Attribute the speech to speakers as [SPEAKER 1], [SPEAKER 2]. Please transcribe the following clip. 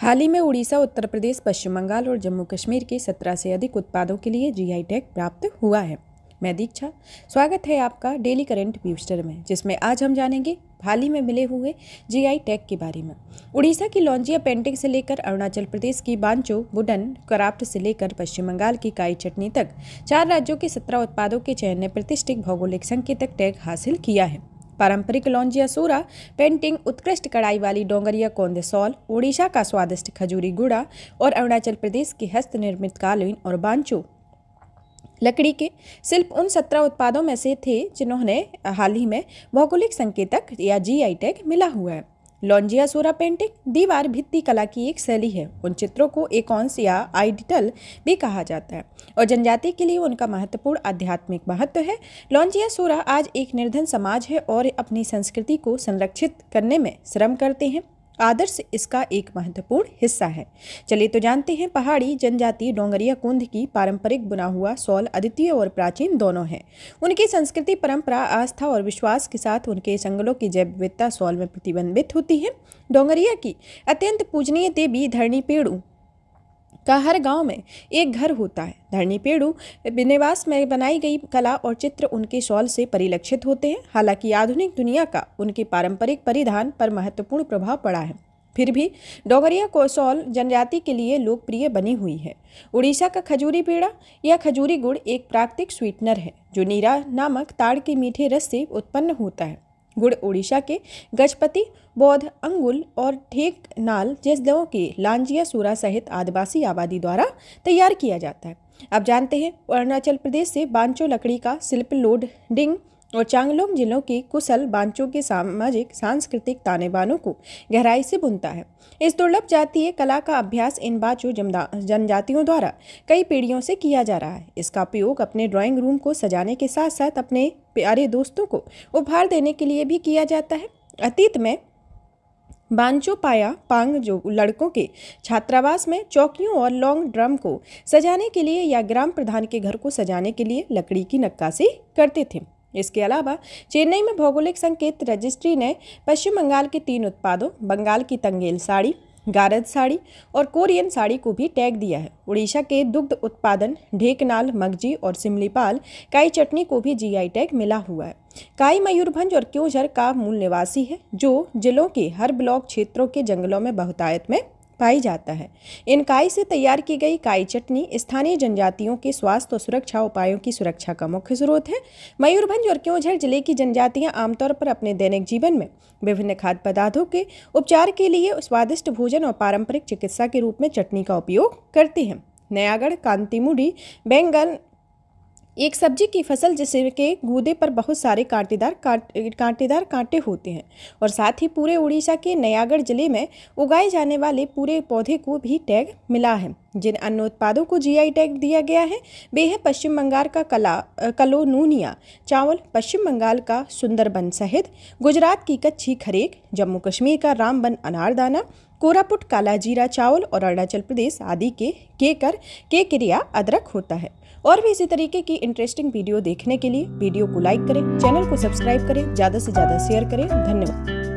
[SPEAKER 1] हाल ही में उड़ीसा उत्तर प्रदेश पश्चिम बंगाल और जम्मू कश्मीर के सत्रह से अधिक उत्पादों के लिए जीआई टैग प्राप्त हुआ है मैं दीक्षा स्वागत है आपका डेली करंट ब्यूस्टर में जिसमें आज हम जानेंगे हाल ही में मिले हुए जीआई टैग के बारे में उड़ीसा की लॉन्जिया पेंटिंग से लेकर अरुणाचल प्रदेश की बांचो वुडन क्राफ्ट से लेकर पश्चिम बंगाल की काई चटनी तक चार राज्यों के सत्रह उत्पादों के चयन ने प्रतिष्ठित भौगोलिक संकेतक टैग हासिल किया है पारंपरिक सूरा पेंटिंग उत्कृष्ट कढ़ाई वाली डोंगरिया सॉल ओडिशा का स्वादिष्ट खजूरी गुड़ा और अरुणाचल प्रदेश की हस्त निर्मित कालीन और बांचू लकड़ी के शिल्प उन सत्रह उत्पादों में से थे जिन्होंने हाल ही में भौगोलिक संकेतक या आई टैग मिला हुआ है सोरा पेंटिंग दीवार भित्ति कला की एक शैली है उन चित्रों को एकॉन्स या आइडिटल भी कहा जाता है और जनजाति के लिए उनका महत्वपूर्ण आध्यात्मिक महत्व है सोरा आज एक निर्धन समाज है और अपनी संस्कृति को संरक्षित करने में श्रम करते हैं आदर्श इसका एक महत्वपूर्ण हिस्सा है चलिए तो जानते हैं पहाड़ी जनजाति डोंगरिया कुंद की पारंपरिक बुना हुआ सौल अद्वितीय और प्राचीन दोनों हैं उनकी संस्कृति परंपरा आस्था और विश्वास के साथ उनके जंगलों की जैव विविधता सौल में प्रतिबंधित होती है डोंगरिया की अत्यंत पूजनीय देवी धरणी पेड़ों का हर गांव में एक घर होता है धरनी पेड़ू निवास में बनाई गई कला और चित्र उनके शॉल से परिलक्षित होते हैं हालांकि आधुनिक दुनिया का उनके पारंपरिक परिधान पर महत्वपूर्ण प्रभाव पड़ा है फिर भी डोगरिया कोसौल जनजाति के लिए लोकप्रिय बनी हुई है उड़ीसा का खजूरी पेड़ा या खजूरी गुड़ एक प्राकृतिक स्वीटनर है जो नीरा नामक ताड़ के मीठे रस से उत्पन्न होता है गुड़ उड़ीसा के गजपति बौद्ध अंगुल और ठेक नाल जिलों के लांजिया सूरा सहित आदिवासी आबादी द्वारा तैयार किया जाता है अब जानते हैं अरुणाचल प्रदेश से बांचो लकड़ी का शिल्प लोडिंग और चांगलोंग जिलों की कुशल बांचों के सामाजिक सांस्कृतिक ताने बानों को गहराई से बुनता है इस दुर्लभ जातीय कला का अभ्यास इन बाचो जनजातियों द्वारा कई पीढ़ियों से किया जा रहा है इसका उपयोग अपने ड्राइंग रूम को सजाने के साथ साथ अपने प्यारे दोस्तों को उपहार देने के लिए भी किया जाता है अतीत में बांचो पाया पांग जो लड़कों के छात्रावास में चौकियों और लॉन्ग ड्रम को सजाने के लिए या ग्राम प्रधान के घर को सजाने के लिए लकड़ी की नक्काशी करते थे इसके अलावा चेन्नई में भौगोलिक संकेत रजिस्ट्री ने पश्चिम बंगाल के तीन उत्पादों बंगाल की तंगेल साड़ी गारद साड़ी और कोरियन साड़ी को भी टैग दिया है उड़ीसा के दुग्ध उत्पादन ढेकनाल मगजी और सिमलीपाल काई चटनी को भी जीआई टैग मिला हुआ है काई मयूरभंज और क्योंझर का मूल निवासी है जो जिलों के हर ब्लॉक क्षेत्रों के जंगलों में बहुतायत में पाई जाता है इन काई से तैयार की गई काई चटनी स्थानीय जनजातियों के स्वास्थ्य और सुरक्षा उपायों की सुरक्षा का मुख्य स्रोत है मयूरभंज और क्योंझर जिले की जनजातियां आमतौर पर अपने दैनिक जीवन में विभिन्न खाद्य पदार्थों के उपचार के लिए स्वादिष्ट भोजन और पारंपरिक चिकित्सा के रूप में चटनी का उपयोग करती हैं नयागढ़ कांतिमुड़ी बैंगन एक सब्जी की फसल जिसके के गूदे पर बहुत सारे कांटेदार कांटेदार कांटे होते हैं और साथ ही पूरे उड़ीसा के नयागढ़ जिले में उगाए जाने वाले पूरे पौधे को भी टैग मिला है जिन अन्य उत्पादों को जीआई टैग दिया गया है वे है पश्चिम बंगाल का कला नूनिया चावल पश्चिम बंगाल का सुंदरबन सहित गुजरात की कच्ची खरेक जम्मू कश्मीर का रामबन अनारदाना कोरापुट काला जीरा चावल और अरुणाचल प्रदेश आदि के केकर केकरिया अदरक होता है और भी इसी तरीके की इंटरेस्टिंग वीडियो देखने के लिए वीडियो को लाइक करें चैनल को सब्सक्राइब करें ज़्यादा से ज़्यादा शेयर करें धन्यवाद